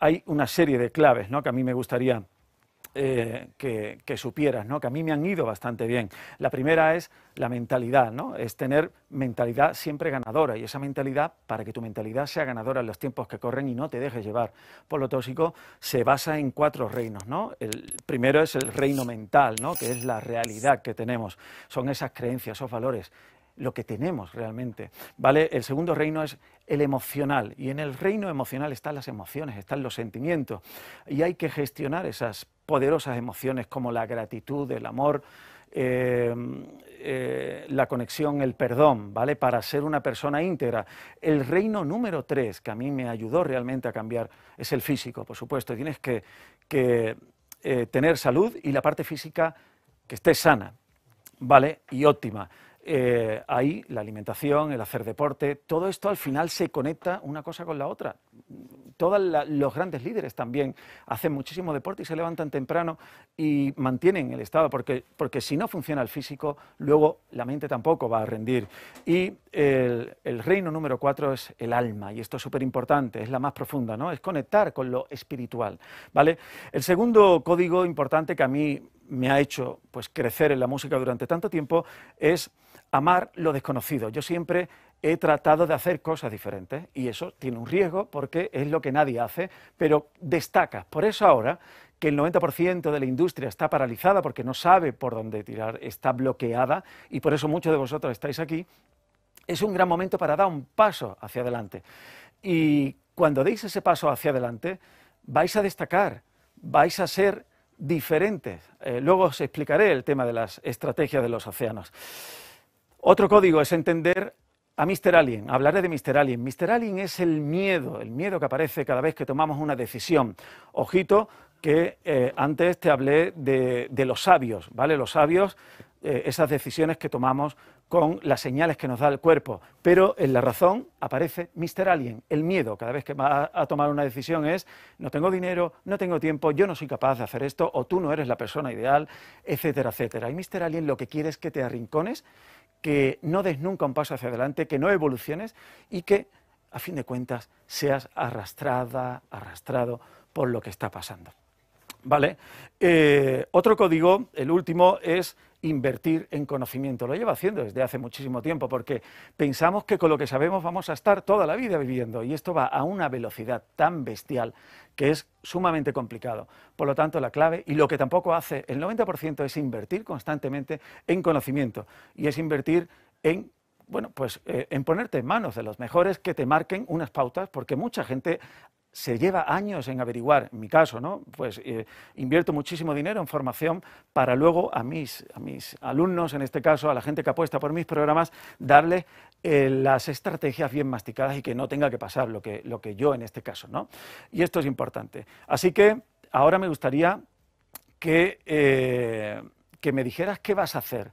hay una serie de claves ¿no? que a mí me gustaría eh, que, supieras, ¿no? que a mí me han ido bastante bien. La primera es la mentalidad, ¿no? es tener mentalidad siempre ganadora y esa mentalidad para que tu mentalidad sea ganadora en los tiempos que corren y no te dejes llevar por lo tóxico, se basa en cuatro reinos. ¿no? El primero es el reino mental, ¿no? que es la realidad que tenemos, son esas creencias, esos valores, lo que tenemos realmente. ¿vale? El segundo reino es el emocional y en el reino emocional están las emociones, están los sentimientos y hay que gestionar esas poderosas emociones como la gratitud, el amor, eh, eh, la conexión, el perdón, ¿vale? Para ser una persona íntegra. El reino número tres que a mí me ayudó realmente a cambiar es el físico, por supuesto. Tienes que, eh, tener salud y la parte física que esté sana, ¿vale? Y óptima. Eh, ahí la alimentación, el hacer deporte, todo esto al final se conecta una cosa con la otra. Todos los grandes líderes también hacen muchísimo deporte y se levantan temprano y mantienen el estado, porque, porque si no funciona el físico, luego la mente tampoco va a rendir. Y el, reino número cuatro es el alma, y esto es súper importante, es la más profunda, ¿no? Es conectar con lo espiritual, ¿vale? El segundo código importante que a mí me ha hecho pues, crecer en la música durante tanto tiempo es amar lo desconocido. Yo siempre he tratado de hacer cosas diferentes y eso tiene un riesgo porque es lo que nadie hace, pero destaca. Por eso ahora que el 90% de la industria está paralizada porque no sabe por dónde tirar, está bloqueada y por eso muchos de vosotros estáis aquí, es un gran momento para dar un paso hacia adelante. Y cuando deis ese paso hacia adelante, vais a destacar, vais a ser diferentes. Eh, luego os explicaré el tema de las estrategias de los océanos. Otro código es entender a Mr. Alien. Hablaré de Mr. Alien. Mr. Alien es el miedo, el miedo que aparece cada vez que tomamos una decisión. Ojito que eh, antes te hablé de, los sabios, ¿vale? Los sabios eh, esas decisiones que tomamos con las señales que nos da el cuerpo. Pero en la razón aparece Mr. Alien, el miedo. Cada vez que va a tomar una decisión es, no tengo dinero, no tengo tiempo, yo no soy capaz de hacer esto, o tú no eres la persona ideal, etcétera, etcétera. Y Mr. Alien lo que quiere es que te arrincones, que no des nunca un paso hacia adelante, que no evoluciones y que, a fin de cuentas, seas arrastrada, arrastrado por lo que está pasando. ¿Vale? Eh, otro código, el último, es invertir en conocimiento. Lo lleva haciendo desde hace muchísimo tiempo porque pensamos que con lo que sabemos vamos a estar toda la vida viviendo y esto va a una velocidad tan bestial que es sumamente complicado. Por lo tanto, la clave y lo que tampoco hace el 90% es invertir constantemente en conocimiento y es invertir en bueno, pues eh, en ponerte en manos de los mejores que te marquen unas pautas, porque mucha gente se lleva años en averiguar, en mi caso, ¿no? Pues eh, invierto muchísimo dinero en formación para luego a mis, a mis alumnos, en este caso, a la gente que apuesta por mis programas, darle eh, las estrategias bien masticadas y que no tenga que pasar lo que, lo que yo en este caso, ¿no? Y esto es importante. Así que ahora me gustaría que, eh, que me dijeras qué vas a hacer.